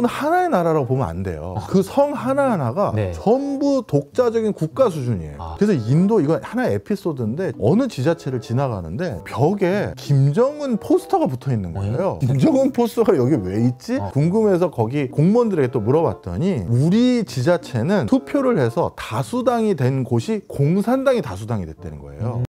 정도는 하나의 나라라고 보면 안 돼요. 아, 그성 하나하나가 네. 전부 독자적인 국가 수준이에요. 아. 그래서 인도 이건 하나의 에피소드인데 어느 지자체를 지나가는데 벽에 김정은 포스터가 붙어 있는 네. 거예요. 김정은 포스터가 여기 왜 있지? 아. 궁금해서 거기 공무원들에게 또 물어봤더니 우리 지자체는 투표를 해서 다수당이 된 곳이 공산당이 다수당이 됐다는 거예요. 음.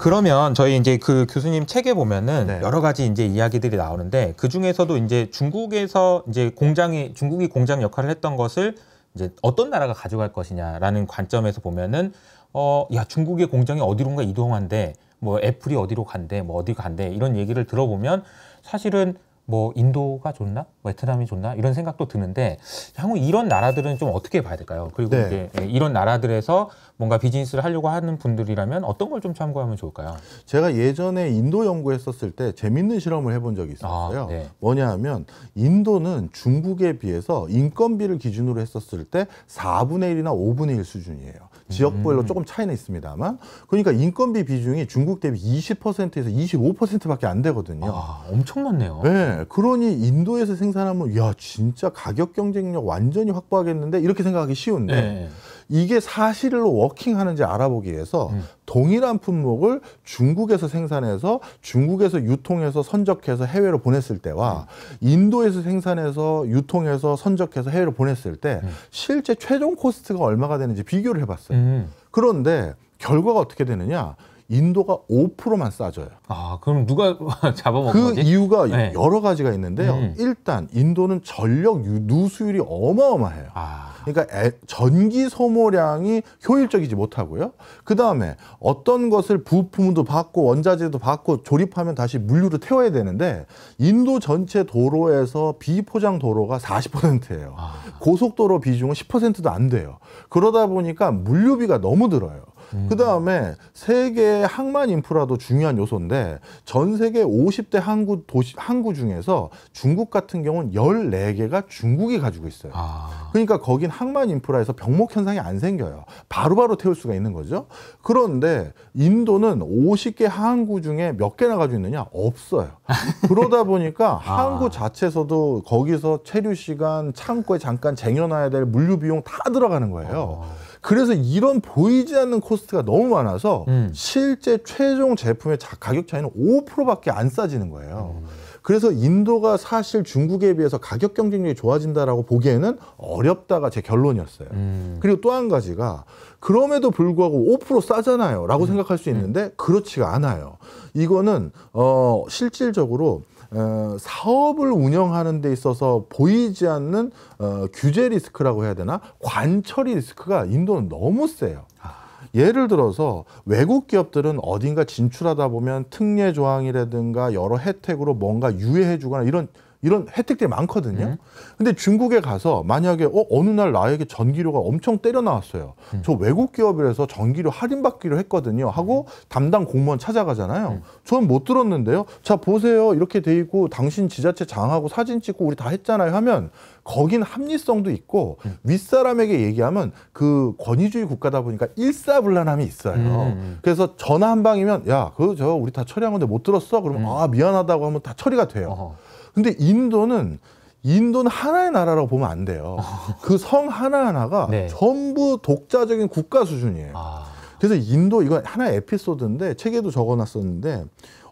그러면 저희 이제 그 교수님 책에 보면은 네. 여러 가지 이제 이야기들이 나오는데 그 중에서도 이제 중국에서 이제 공장이 중국이 공장 역할을 했던 것을 이제 어떤 나라가 가져갈 것이냐라는 관점에서 보면은 어, 야, 중국의 공장이 어디론가 이동한데, 뭐 애플이 어디로 간대, 뭐 어디 간대, 이런 얘기를 들어보면 사실은 뭐 인도가 좋나 뭐 베트남이 좋나 이런 생각도 드는데 향후 이런 나라들은 좀 어떻게 봐야 될까요? 그리고 네. 이제 예, 이런 나라들에서 뭔가 비즈니스를 하려고 하는 분들이라면 어떤 걸 좀 참고하면 좋을까요? 제가 예전에 인도 연구했었을 때 재밌는 실험을 해본 적이 아, 있었어요. 아, 네. 뭐냐 하면 인도는 중국에 비해서 인건비를 기준으로 했었을 때 4분의 1이나 5분의 1 수준이에요. 지역별로 음. 조금 차이는 있습니다만 그러니까 인건비 비중이 중국 대비 20%에서 25%밖에 안 되거든요. 아, 엄청 많네요. 네, 그러니 인도에서 생산하면 야 진짜 가격 경쟁력 완전히 확보하겠는데 이렇게 생각하기 쉬운데. 네. 이게 사실로 워킹하는지 알아보기 위해서 음. 동일한 품목을 중국에서 생산해서 중국에서 유통해서 선적해서 해외로 보냈을 때와 음. 인도에서 생산해서 유통해서 선적해서 해외로 보냈을 때 음. 실제 최종 코스트가 얼마가 되는지 비교를 해봤어요. 음. 그런데 결과가 어떻게 되느냐? 인도가 5%만 싸져요. 아, 그럼 누가 잡아먹은 그 거지? 그 이유가 네. 여러 가지가 있는데요. 음. 일단 인도는 전력 누수율이 어마어마해요. 아. 그러니까 애, 전기 소모량이 효율적이지 못하고요. 그다음에 어떤 것을 부품도 받고 원자재도 받고 조립하면 다시 물류로 태워야 되는데 인도 전체 도로에서 비포장 도로가 40%예요. 아. 고속도로 비중은 10%도 안 돼요. 그러다 보니까 물류비가 너무 들어요. 음. 그다음에 세계 항만 인프라도 중요한 요소인데 전 세계 50대 항구 도시 항구 중에서 중국 같은 경우는 14개가 중국이 가지고 있어요. 아. 그러니까 거긴 항만 인프라에서 병목 현상이 안 생겨요. 바로바로 태울 수가 있는 거죠. 그런데 인도는 50개 항구 중에 몇 개나 가지고 있느냐? 없어요. 그러다 보니까 아. 항구 자체에서도 거기서 체류 시간, 창고에 잠깐 쟁여놔야 될 물류 비용 다 들어가는 거예요. 어. 그래서 이런 보이지 않는 코스트가 너무 많아서 음. 실제 최종 제품의 가격 차이는 5%밖에 안 싸지는 거예요. 음. 그래서 인도가 사실 중국에 비해서 가격 경쟁력이 좋아진다라고 보기에는 어렵다가 제 결론이었어요. 음. 그리고 또 한 가지가 그럼에도 불구하고 5% 싸잖아요라고 음. 생각할 수 음. 있는데 그렇지가 않아요. 이거는 어 실질적으로 어, 사업을 운영하는 데 있어서 보이지 않는 어, 규제 리스크라고 해야 되나 관철이 리스크가 인도는 너무 세요. 아. 예를 들어서 외국 기업들은 어딘가 진출하다 보면 특례 조항이라든가 여러 혜택으로 뭔가 유예해 주거나 이런 이런 혜택들이 많거든요. 음. 근데 중국에 가서 만약에 어, 어느 날 나에게 전기료가 엄청 때려 나왔어요. 음. 저 외국 기업이라서 전기료 할인받기로 했거든요. 하고 음. 담당 공무원 찾아가잖아요. 음. 저는 못 들었는데요. 자 보세요 이렇게 돼 있고 당신 지자체 장하고 사진 찍고 우리 다 했잖아요 하면 거긴 합리성도 있고 음. 윗사람에게 얘기하면 그 권위주의 국가다 보니까 일사불란함이 있어요. 그래서 전화 한 방이면 야 그거 저 우리 다 처리한 건데 못 들었어. 그러면 아 미안하다고 하면 다 처리가 돼요. 어허. 근데 인도는 인도는 하나의 나라라고 보면 안 돼요. 어. 그성 하나하나가 네. 전부 독자적인 국가 수준이에요. 아. 그래서 인도 이건 하나의 에피소드인데 책에도 적어놨었는데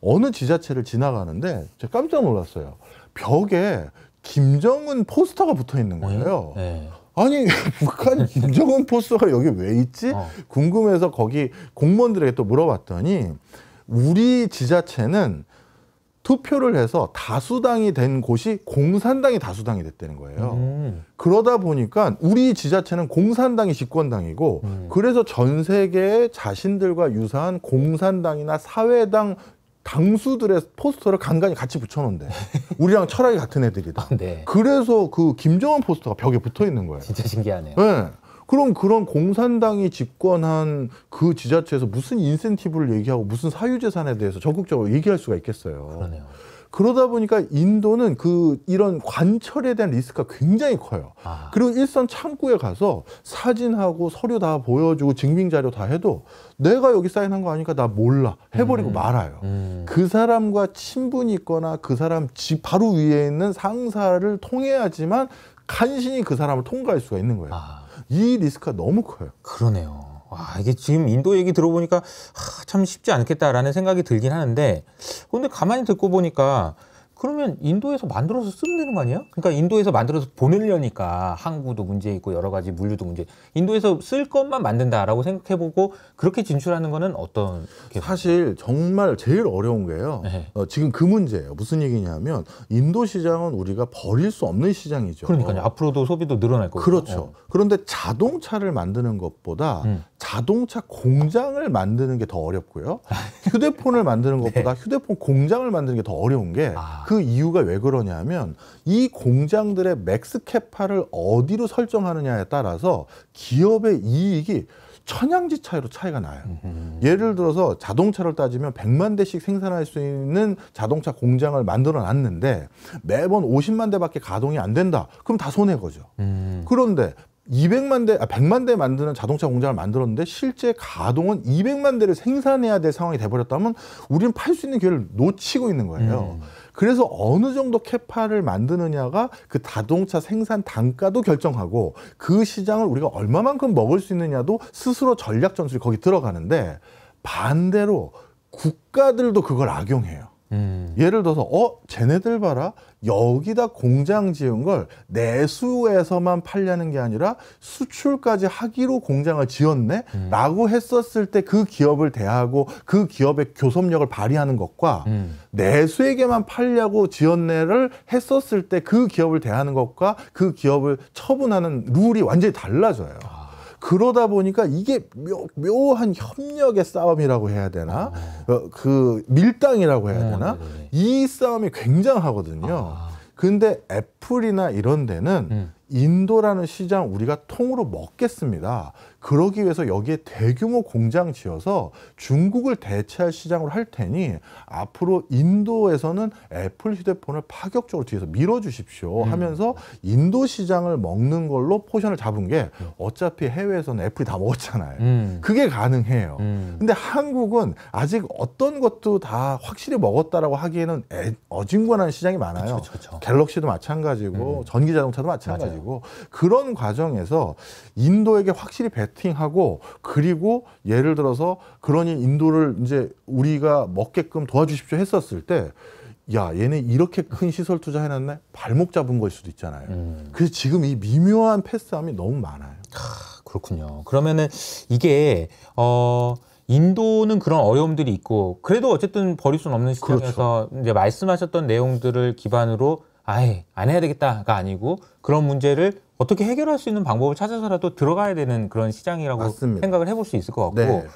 어느 지자체를 지나가는데 제가 깜짝 놀랐어요. 벽에 김정은 포스터가 붙어 있는 네. 거예요. 네. 아니 북한 김정은 포스터가 여기 왜 있지? 어. 궁금해서 거기 공무원들에게 또 물어봤더니 우리 지자체는 투표를 해서 다수당이 된 곳이 공산당이 다수당이 됐다는 거예요. 음. 그러다 보니까 우리 지자체는 공산당이 집권당이고 음. 그래서 전 세계에 자신들과 유사한 공산당이나 사회당 당수들의 포스터를 간간히 같이 붙여놓은데 우리랑 철학이 같은 애들이다. 네. 그래서 그 김정은 포스터가 벽에 붙어 있는 거예요. 진짜 신기하네요. 네. 그럼 그런 공산당이 집권한 그 지자체에서 무슨 인센티브를 얘기하고 무슨 사유재산에 대해서 적극적으로 얘기할 수가 있겠어요. 그러네요. 그러다 보니까 인도는 그 이런 관철에 대한 리스크가 굉장히 커요. 아. 그리고 일선 창구에 가서 사진하고 서류 다 보여주고 증빙 자료 다 해도 내가 여기 사인한 거 아니까 나 몰라 해버리고 음. 말아요. 음. 그 사람과 친분이 있거나 그 사람 집 바로 위에 있는 상사를 통해야지만 간신히 그 사람을 통과할 수가 있는 거예요. 아. 이 리스크가 너무 커요. 그러네요. 와, 이게 지금 인도 얘기 들어보니까 하, 참 쉽지 않겠다라는 생각이 들긴 하는데 근데 가만히 듣고 보니까 그러면 인도에서 만들어서 쓰면 되는 거 아니야? 그러니까 인도에서 만들어서 보내려니까 항구도 문제 있고 여러 가지 물류도 문제. 인도에서 쓸 것만 만든다라고 생각해보고 그렇게 진출하는 거는 어떤? 게 사실 정말 제일 어려운 게요. 네. 어, 지금 그 문제예요. 무슨 얘기냐면 인도 시장은 우리가 버릴 수 없는 시장이죠. 그러니까 앞으로도 소비도 늘어날 거고. 그렇죠. 어. 그런데 자동차를 만드는 것보다 음. 자동차 공장을 만드는 게 더 어렵고요. 휴대폰을 만드는 것보다 네. 휴대폰 공장을 만드는 게 더 어려운 게그 아. 그 이유가 왜 그러냐면 하이 공장들의 맥스 캐파를 어디로 설정하느냐에 따라서 기업의 이익이 천양지 차이로 차이가 나요. 음흠. 예를 들어서 자동차를 따지면 100만 대씩 생산할 수 있는 자동차 공장을 만들어 놨는데 매번 50만 대밖에 가동이 안 된다. 그럼 다 손해 거죠. 음. 그런데 200만 대, 아, 100만 대 만드는 자동차 공장을 만들었는데 실제 가동은 200만 대를 생산해야 될 상황이 돼버렸다면 우리는 팔 수 있는 기회를 놓치고 있는 거예요. 음. 그래서 어느 정도 캐파를 만드느냐가 그 자동차 생산 단가도 결정하고 그 시장을 우리가 얼마만큼 먹을 수 있느냐도 스스로 전략 전술이 거기 들어가는데 반대로 국가들도 그걸 악용해요. 음. 예를 들어서 어 쟤네들 봐라 여기다 공장 지은 걸 내수에서만 팔려는 게 아니라 수출까지 하기로 공장을 지었네라고 음. 했었을 때 그 기업을 대하고 그 기업의 교섭력을 발휘하는 것과 음. 내수에게만 팔려고 지었네를 했었을 때 그 기업을 대하는 것과 그 기업을 처분하는 룰이 완전히 달라져요. 아. 그러다 보니까 이게 묘, 한 협력의 싸움이라고 해야 되나 어, 어 그 밀당이라고 해야 네, 되나 네, 네, 이 싸움이 굉장하거든요. 아. 근데 애플이나 이런 데는 음. 인도라는 시장 우리가 통으로 먹겠습니다. 그러기 위해서 여기에 대규모 공장 지어서 중국을 대체할 시장으로 할 테니 앞으로 인도에서는 애플 휴대폰을 파격적으로 뒤에서 밀어주십시오 음. 하면서 인도 시장을 먹는 걸로 포션을 잡은 게 어차피 해외에서는 애플이 다 먹었잖아요. 음. 그게 가능해요. 음. 근데 한국은 아직 어떤 것도 다 확실히 먹었다라고 하기에는 애, 어진권한 시장이 많아요. 그쵸, 그쵸. 갤럭시도 마찬가지고 음. 전기 자동차도 마찬가지고 맞아요. 그런 과정에서 인도에게 확실히 배 베팅하고 그리고 예를 들어서 그러니 인도를 이제 우리가 먹게끔 도와주십시오 했었을 때 야, 얘네 이렇게 큰 시설 투자 해놨네? 발목 잡은 걸 수도 있잖아요. 음. 그래서 지금 이 미묘한 패스함이 너무 많아요. 하, 그렇군요. 그러면은 이게, 어, 인도는 그런 어려움들이 있고, 그래도 어쨌든 버릴 수는 없는 시장에서 그렇죠. 이제 말씀하셨던 내용들을 기반으로 아예 안 해야 되겠다가 아니고 그런 문제를 어떻게 해결할 수 있는 방법을 찾아서라도 들어가야 되는 그런 시장이라고 맞습니다. 생각을 해볼 수 있을 것 같고 네.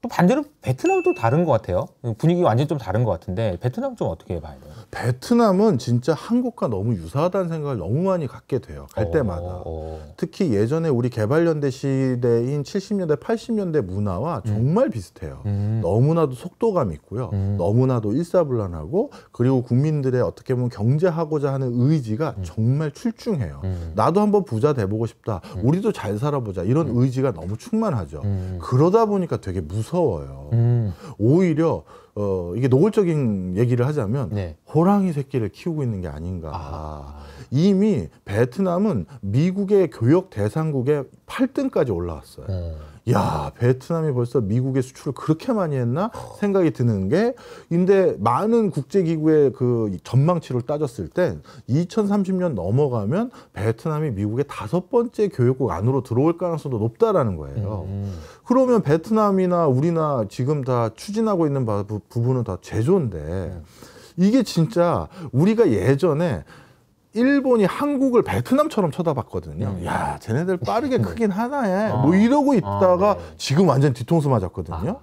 또 반대로 베트남도 다른 것 같아요. 분위기 완전 히좀 다른 것 같은데 베트남 좀 어떻게 봐야 돼요? 베트남은 진짜 한국과 너무 유사하다는 생각을 너무 많이 갖게 돼요. 갈 어, 때마다. 어, 어. 특히 예전에 우리 개발연대 시대인 70년대, 80년대 문화와 음. 정말 비슷해요. 음. 너무나도 속도감 있고요. 음. 너무나도 일사불란하고 그리고 국민들의 어떻게 보면 경제하고자 하는 의지가 음. 정말 출중해요. 음. 나도 한번 부자 돼보고 싶다. 음. 우리도 잘 살아보자. 이런 의지가 너무 충만하죠. 그러다 보니까 되게 무서 무서워요. 음. 오히려 어, 이게 노골적인 얘기를 하자면 네. 호랑이 새끼를 키우고 있는 게 아닌가. 아. 이미 베트남은 미국의 교역 대상국에 8등까지 올라왔어요. 음. 야 베트남이 벌써 미국의 수출을 그렇게 많이 했나 생각이 드는 게 근데 많은 국제기구의 그 전망치를 따졌을 때 2030년 넘어가면 베트남이 미국의 다섯 번째 교육국 안으로 들어올 가능성도 높다라는 거예요. 음, 음. 그러면 베트남이나 우리나 지금 다 추진하고 있는 부분은 다 제조인데 네. 이게 진짜 우리가 예전에 일본이 한국을 베트남처럼 쳐다봤거든요. 음. 야, 쟤네들 빠르게 크긴 하나에 아. 뭐 이러고 있다가 아, 네. 지금 완전 뒤통수 맞았거든요. 아.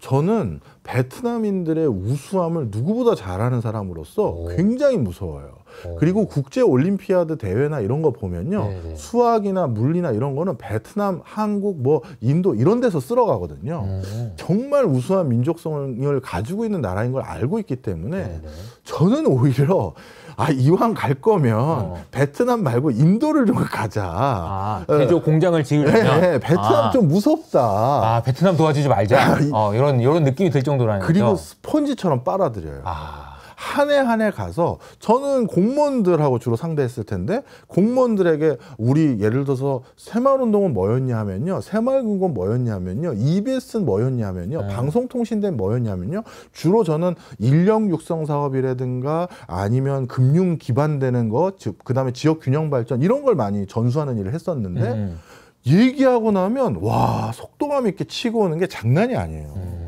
저는 베트남인들의 우수함을 누구보다 잘하는 사람으로서 오. 굉장히 무서워요. 오. 그리고 국제 올림피아드 대회나 이런 거 보면요. 네네. 네. 수학이나 물리나 이런 거는 베트남, 한국, 뭐 인도 이런 데서 쓸어 가거든요. 음. 정말 우수한 민족성을 가지고 있는 나라인 걸 알고 있기 때문에 네네. 네. 저는 오히려 아 이왕 갈 거면 어. 베트남 말고 인도를 좀 가자. 아, 어. 제조 공장을 지으려면 네, 베트남 아. 좀 무섭다. 아 베트남 도와주지 말자. 아, 어, 이런 이런 느낌이 들 정도라는 그리고 거죠. 그리고 스펀지처럼 빨아들여요. 아. 한해한해 가서 저는 공무원들하고 주로 상대했을 텐데 공무원들에게 우리 예를 들어서 새마을운동은 뭐였냐 면요 새마을금고 뭐였냐면요. EBS는 뭐였냐면요. 네. 방송통신대 뭐였냐면요. 주로 저는 인력 육성 사업이라든가 아니면 금융 기반되는 것, 즉 그다음에 지역 균형 발전 이런 걸 많이 전수하는 일을 했었는데 음. 얘기하고 나면 와 속도감 있게 치고 오는 게 장난이 아니에요. 음.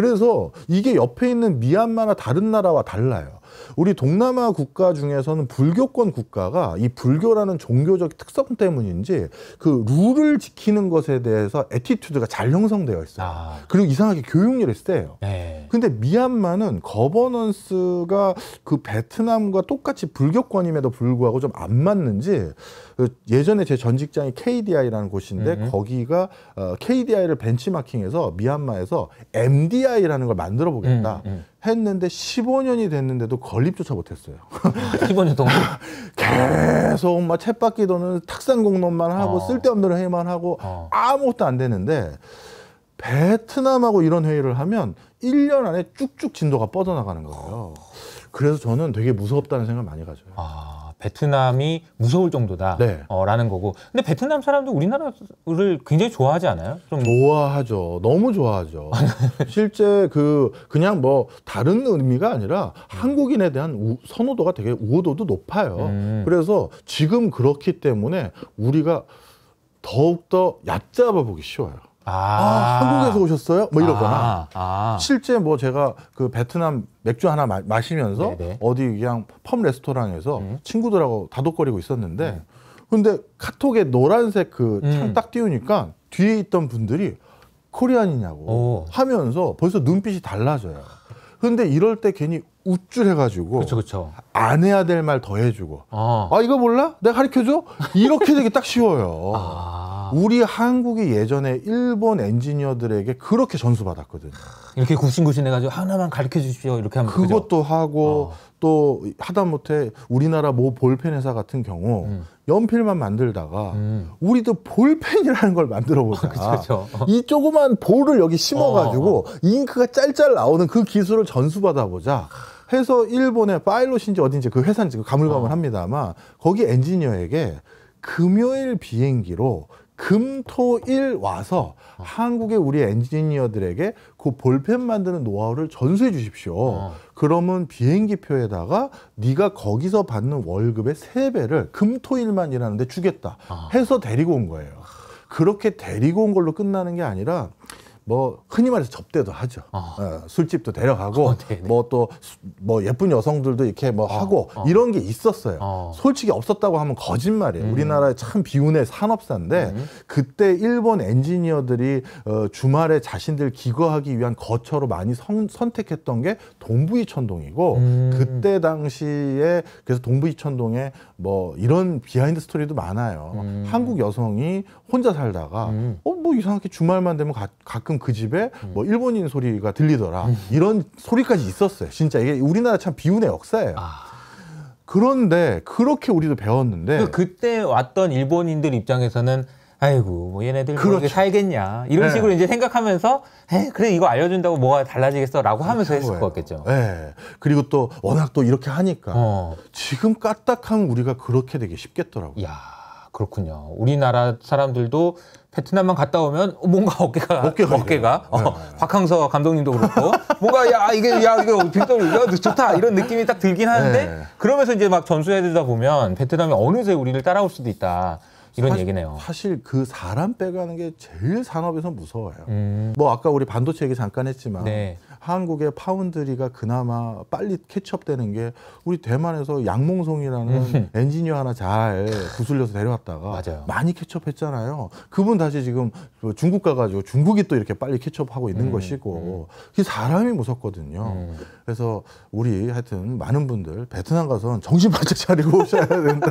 그래서 이게 옆에 있는 미얀마나 다른 나라와 달라요. 우리 동남아 국가 중에서는 불교권 국가가 이 불교라는 종교적 특성 때문인지 그 룰을 지키는 것에 대해서 에티튜드가 잘 형성되어 있어요. 아. 그리고 이상하게 교육률이 세요. 네. 근데 미얀마는 거버넌스가 그 베트남과 똑같이 불교권임에도 불구하고 좀 안 맞는지 그 예전에 제 전 직장이 KDI라는 곳인데 음. 거기가 KDI를 어, 벤치마킹해서 미얀마에서 MDI라는 걸 만들어 보겠다. 음, 음. 했는데 15년이 됐는데도 건립조차 못했어요. 15년 아, 동안 계속 막 챗바퀴 도는 탁상 공론만 하고 어. 쓸데없는 회의만 하고 어. 아무것도 안 되는데 베트남하고 이런 회의를 하면 1년 안에 쭉쭉 진도가 뻗어나가는 거예요. 그래서 저는 되게 무섭다는 생각을 많이 가져요. 아. 베트남이 무서울 정도다라는 네. 어, 거고. 근데 베트남 사람도 우리나라를 굉장히 좋아하지 않아요? 좀 좋아하죠. 너무 좋아하죠. 실제 그 그냥 뭐 다른 의미가 아니라 한국인에 대한 우, 선호도가 되게 우호도도 높아요. 음. 그래서 지금 그렇기 때문에 우리가 더욱더 얕잡아 보기 쉬워요. 아, 아, 한국에서 오셨어요? 뭐 이러거나 아, 아. 실제 뭐 제가 그 베트남 맥주 하나 마, 시면서 네네. 어디 그냥 펌 레스토랑에서 음. 친구들하고 다독거리고 있었는데 음. 근데 카톡에 노란색 그 창딱 음. 띄우니까 뒤에 있던 분들이 코리안이냐고 오. 하면서 벌써 눈빛이 달라져요. 근데 이럴 때 괜히 우쭐해가지고 그쵸, 그쵸. 안 해야 될 말 더 해주고 아. 아 이거 몰라? 내가 가르쳐줘? 이렇게 되기 딱 쉬워요. 아. 아. 우리 한국이 예전에 일본 엔지니어들에게 그렇게 전수받았거든. 이렇게 굽신굽신 해가지고 하나만 가르쳐 주십시오. 이렇게 하면 그것도 그죠? 하고 아. 또 하다못해 우리나라 모 뭐 볼펜 회사 같은 경우 음. 연필만 만들다가 음. 우리도 볼펜이라는 걸 만들어 보자. 그쵸, 그이 그렇죠. 조그만 볼을 여기 심어가지고 어, 어, 어. 잉크가 짤짤 나오는 그 기술을 전수받아 보자. 해서 일본의 파일럿인지 어딘지 그 회사인지 그 가물가물합니다만 거기 엔지니어에게 금요일 비행기로 금, 토, 일 와서 어. 한국의 우리 엔지니어들에게 그 볼펜 만드는 노하우를 전수해 주십시오. 어. 그러면 비행기표에다가 네가 거기서 받는 월급의 세배를 금, 토, 일만 일하는데 주겠다 아. 해서 데리고 온 거예요. 그렇게 데리고 온 걸로 끝나는 게 아니라 뭐 흔히 말해서 접대도 하죠. 어. 어, 술집도 데려가고 어, 뭐 또뭐 뭐 예쁜 여성들도 이렇게 뭐 어, 하고 어. 이런 게 있었어요. 솔직히 없었다고 하면 거짓말이에요. 음. 우리나라에 참 비운의 산업사인데 음. 그때 일본 엔지니어들이 어, 주말에 자신들 기거하기 위한 거처로 많이 성, 선택했던 게 동부이천동이고 음. 그때 당시에 그래서 동부이천동에 뭐 이런 비하인드 스토리도 많아요. 음. 한국 여성이 혼자 살다가 음. 어뭐 이상하게 주말만 되면 가, 가끔 그 집에 음. 뭐 일본인 소리가 들리더라. 음. 이런 소리까지 있었어요. 진짜 이게 우리나라 참 비운의 역사예요. 아. 그런데 그렇게 우리도 배웠는데 그 그때 왔던 일본인들 입장에서는 아이고 뭐 얘네들 그렇게 뭐 그렇죠. 살겠냐 이런 네. 식으로 이제 생각하면서 에 그래 이거 알려준다고 뭐가 달라지겠어라고 그렇죠. 하면서 했을 거예요. 것 네. 같겠죠. 네. 그리고 또 워낙 또 이렇게 하니까 어. 지금 까딱하면 우리가 그렇게 되기 쉽겠더라고요. 야 그렇군요. 우리나라 사람들도 베트남만 갔다 오면 뭔가 어깨가 어깨가, 어깨가 어, 네. 박항서 감독님도 그렇고 뭔가 야 이게 야 이거 빅더블 야 좋다 이런 느낌이 딱 들긴 하는데 네. 그러면서 이제 막 전수해들다 보면 베트남이 어느새 우리를 따라올 수도 있다. 이런 사실, 얘기네요. 사실 그 사람 빼가는 게 제일 산업에서 무서워요. 음. 뭐 아까 우리 반도체 얘기 잠깐 했지만 네. 한국의 파운드리가 그나마 빨리 캐치업되는 게 우리 대만에서 양몽송이라는 네. 엔지니어 하나 잘 구슬려서 데려왔다가 맞아요. 많이 캐치업했잖아요. 그분 다시 지금 뭐 중국 가가지고 중국이 또 이렇게 빨리 캐치업하고 있는 음, 것이고 그게 음. 사람이 무섭거든요. 음. 그래서 우리 하여튼 많은 분들 베트남 가서 는 정신 바짝 차리고 오셔야 된다.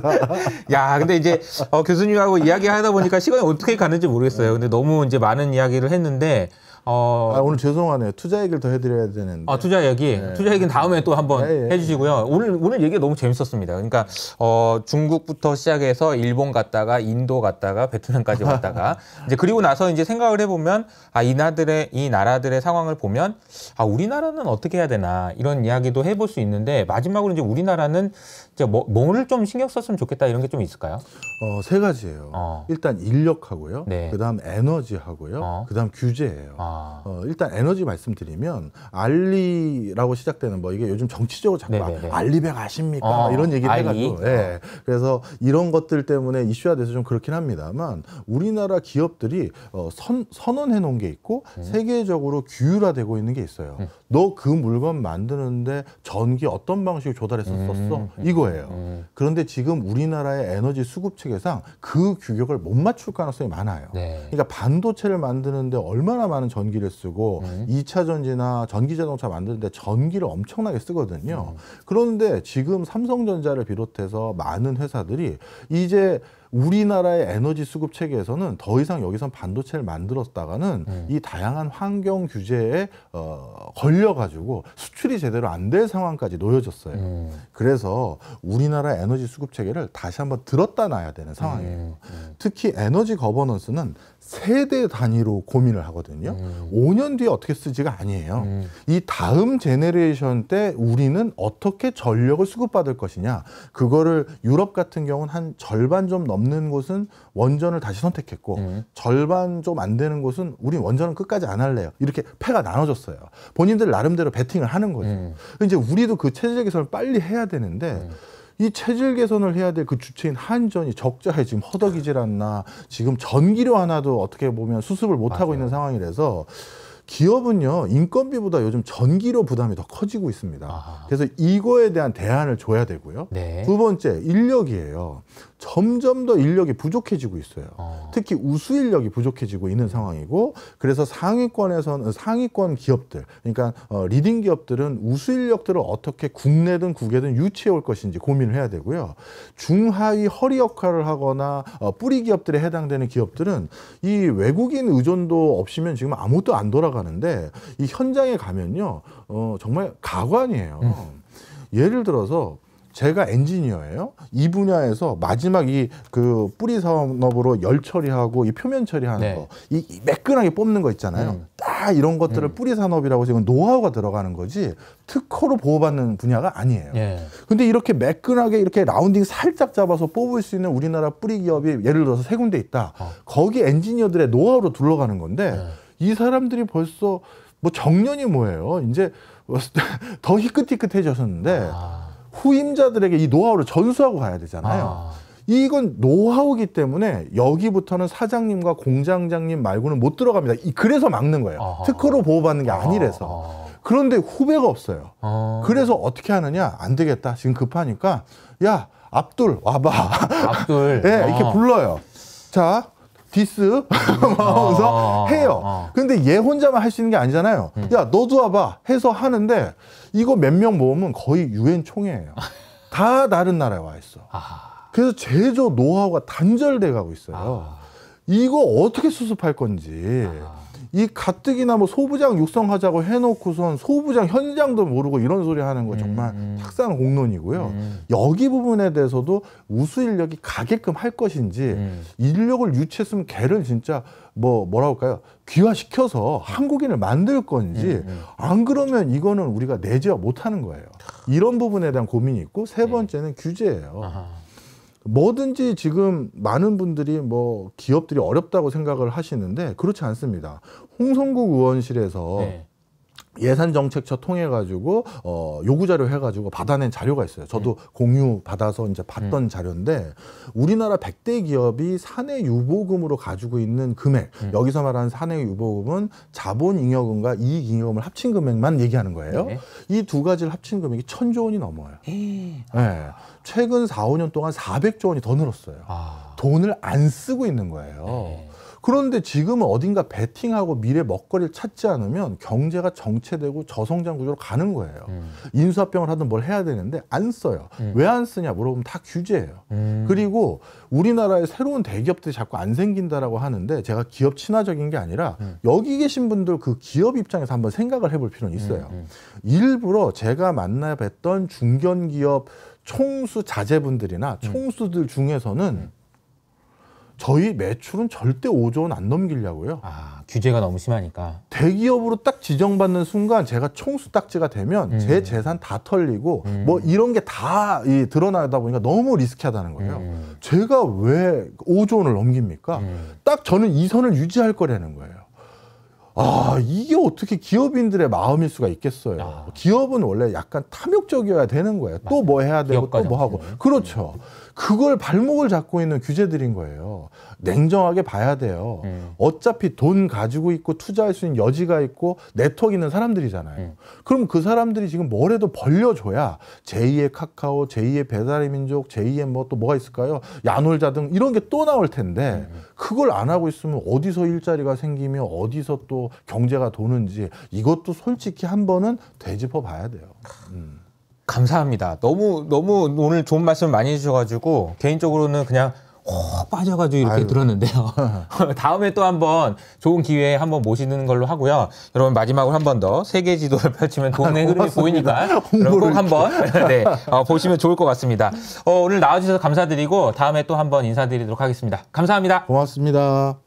야, 근데 이제 어, 교수님하고 이야기하다 보니까 시간이 어떻게 가는지 모르겠어요. 근데 너무 이제 많은 이야기를 했는데 어... 아, 오늘 죄송하네요. 투자 얘기를 더 해드려야 되는데. 아, 투자 얘기. 네. 투자 얘기는 다음에 또 한번 네, 해주시고요. 네. 오늘 오늘 얘기 가 너무 재밌었습니다. 그러니까 어, 중국부터 시작해서 일본 갔다가 인도 갔다가 베트남까지 갔다가 이제 그리고 나서 이제 생각을 해보면 아 이나들의 이 나라들의 상황을 보면 아 우리나라는 어떻게 해야 되나 이런 이야기도 해볼 수 있는데 마지막으로 이제 우리나라는 이제 뭐, 뭐를 좀 신경 썼으면 좋겠다 이런 게 좀 있을까요? 어, 세 가지예요. 어. 일단 인력하고요. 네. 그다음 에너지하고요. 어. 그다음 규제예요. 아. 어, 일단 에너지 말씀드리면 알리라고 시작되는 뭐 이게 요즘 정치적으로 자꾸 네 알리백 아십니까 아, 이런 얘기를 알리? 해가지고 어. 예. 그래서 이런 것들 때문에 이슈화돼서 좀 그렇긴 합니다만 우리나라 기업들이 어, 선, 선언해 놓은 게 있고 음. 세계적으로 규율화되고 있는 게 있어요. 음. 너그 물건 만드는데 전기 어떤 방식으로 조달했었어? 음. 었 음. 이거예요. 음. 그런데 지금 우리나라의 에너지 수급 체계상 그 규격을 못 맞출 가능성이 많아요. 네. 그러니까 반도체를 만드는데 얼마나 많은 전기 전기를 쓰고 네. 이차 전지나 전기 자동차 만드는데 전기를 엄청나게 쓰거든요. 음. 그런데 지금 삼성전자를 비롯해서 많은 회사들이 이제 우리나라의 에너지 수급 체계에서는 더 이상 여기선 반도체를 만들었다가는 음. 이 다양한 환경 규제에 어, 걸려가지고 수출이 제대로 안 될 상황까지 놓여졌어요. 음. 그래서 우리나라 에너지 수급 체계를 다시 한번 들었다 놔야 되는 상황이에요. 음. 특히 에너지 거버넌스는 세대 단위로 고민을 하거든요. 음. 5년 뒤에 어떻게 쓰지가 아니에요. 음. 이 다음 제네레이션 때 우리는 어떻게 전력을 수급받을 것이냐. 그거를 유럽 같은 경우는 한 절반 좀 넘는 곳은 원전을 다시 선택했고 음. 절반 좀 안 되는 곳은 우리 원전은 끝까지 안 할래요. 이렇게 패가 나눠졌어요. 본인들 나름대로 베팅을 하는 거죠. 음. 이제 우리도 그 체제 개선을 빨리 해야 되는데 음. 이 체질 개선을 해야 될 그 주체인 한전이 적자에 지금 허덕이질 않나 지금 전기료 하나도 어떻게 보면 수습을 못하고 있는 상황이라서 기업은요 인건비보다 요즘 전기료 부담이 더 커지고 있습니다. 아 그래서 이거에 대한 대안을 줘야 되고요. 네. 두 번째 인력이에요. 점점 더 인력이 부족해지고 있어요. 어. 특히 우수 인력이 부족해지고 있는 상황이고 그래서 상위권에서는 상위권 기업들 그러니까 어, 리딩 기업들은 우수 인력들을 어떻게 국내든 국외든 유치해 올 것인지 고민을 해야 되고요. 중하위 허리 역할을 하거나 어, 뿌리 기업들에 해당되는 기업들은 이 외국인 의존도 없이면 지금 아무것도 안 돌아가는데 이 현장에 가면요. 어, 정말 가관이에요. 음. 예를 들어서 제가 엔지니어예요. 이 분야에서 마지막 이 그 뿌리 산업으로 열 처리하고 이 표면 처리하는 네. 거, 이, 이, 매끈하게 뽑는 거 있잖아요. 음. 딱 이런 것들을 음. 뿌리 산업이라고 지금 노하우가 들어가는 거지 특허로 보호받는 분야가 아니에요. 예. 근데 이렇게 매끈하게 이렇게 라운딩 살짝 잡아서 뽑을 수 있는 우리나라 뿌리 기업이 예를 들어서 세 군데 있다. 어. 거기 엔지니어들의 노하우로 둘러가는 건데 예. 이 사람들이 벌써 뭐 정년이 뭐예요? 이제 더 희끗희끗해졌었는데. 아. 후임자들에게 이 노하우를 전수하고 가야 되잖아요. 아. 이건 노하우기 때문에 여기부터는 사장님과 공장장님 말고는 못 들어갑니다. 그래서 막는 거예요. 아하. 특허로 보호받는 게 아니래서. 아하. 그런데 후배가 없어요. 아하. 그래서 어떻게 하느냐? 안 되겠다. 지금 급하니까 야 압둘 와봐. 압둘. 네, 이렇게 아. 불러요. 자 디스 하면서 아, 아, 아, 해요. 어. 근데 얘 혼자만 할 수 있는 게 아니잖아요. 음. 야 너도 와봐 해서 하는데 이거 몇 명 모으면 거의 유엔 총회예요. 다 다른 나라에 와 있어. 아. 그래서 제조 노하우가 단절돼 가고 있어요. 아. 이거 어떻게 수습할 건지. 아. 이 가뜩이나 뭐 소부장 육성하자고 해놓고선 소부장 현장도 모르고 이런 소리 하는 거 정말 음. 탁상 공론이고요. 음. 여기 부분에 대해서도 우수 인력이 가게끔 할 것인지 음. 인력을 유치했으면 걔를 진짜 뭐 뭐라 할까요? 귀화시켜서 한국인을 만들 건지 음, 음. 안 그러면 이거는 우리가 내재화 못하는 거예요. 이런 부분에 대한 고민이 있고 세 음. 번째는 규제예요. 아하. 뭐든지 지금 많은 분들이 뭐 기업들이 어렵다고 생각을 하시는데 그렇지 않습니다. 홍성국 의원실에서 네. 예산 정책처 통해 가지고 어 요구 자료 해 가지고 받아낸 자료가 있어요. 저도 네. 공유 받아서 이제 봤던 네. 자료인데 우리나라 100대 기업이 사내 유보금으로 가지고 있는 금액. 네. 여기서 말하는 사내 유보금은 자본 잉여금과 이익 잉여금을 합친 금액만 얘기하는 거예요. 네. 이두 가지를 합친 금액이 천조 원이 넘어요. 예. 네. 최근 4, 5년 동안 400조 원이 더 늘었어요. 아. 돈을 안 쓰고 있는 거예요. 네. 그런데 지금은 어딘가 베팅하고 미래 먹거리를 찾지 않으면 경제가 정체되고 저성장 구조로 가는 거예요. 음. 인수합병을 하든 뭘 해야 되는데 안 써요. 음. 왜안 쓰냐 물어보면 다 규제예요. 음. 그리고 우리나라에 새로운 대기업들이 자꾸 안 생긴다라고 하는데 제가 기업 친화적인 게 아니라 음. 여기 계신 분들 그 기업 입장에서 한번 생각을 해볼 필요는 음, 있어요. 음. 일부러 제가 만나 뵀던 중견기업 총수 자제분들이나 총수들 중에서는 저희 매출은 절대 5조 원 안 넘기려고요. 아, 규제가 너무 심하니까. 대기업으로 딱 지정받는 순간 제가 총수 딱지가 되면 음. 제 재산 다 털리고 음. 뭐 이런 게 다 드러나다 보니까 너무 리스키하다는 거예요. 음. 제가 왜 5조 원을 넘깁니까? 음. 딱 저는 이 선을 유지할 거라는 거예요. 아, 이게 어떻게 기업인들의 마음일 수가 있겠어요. 아. 기업은 원래 약간 탐욕적이어야 되는 거예요. 또 뭐 해야 되고 또 뭐 하고. 그렇죠. 음. 그걸 발목을 잡고 있는 규제들인 거예요. 냉정하게 봐야 돼요. 음. 어차피 돈 가지고 있고 투자할 수 있는 여지가 있고 네트워크 있는 사람들이잖아요. 음. 그럼 그 사람들이 지금 뭐래도 벌려줘야 제2의 카카오, 제2의 배달의 민족, 제2의 뭐 또 뭐가 있을까요? 야놀자 등 이런 게 또 나올 텐데 예. 그걸 안 하고 있으면 어디서 일자리가 생기며 어디서 또 경제가 도는지 이것도 솔직히 한 번은 되짚어 봐야 돼요. 음. 감사합니다. 너무 너무 오늘 좋은 말씀 많이 해주셔가지고 개인적으로는 그냥 확 빠져가지고 이렇게 아유. 들었는데요. 다음에 또 한번 좋은 기회에 한번 모시는 걸로 하고요. 여러분 마지막으로 한 번 더 세계 지도를 펼치면 돈의 아, 흐름이 보이니까 꼭 한번 네, 어, 보시면 좋을 것 같습니다. 어, 오늘 나와주셔서 감사드리고 다음에 또 한 번 인사드리도록 하겠습니다. 감사합니다. 고맙습니다.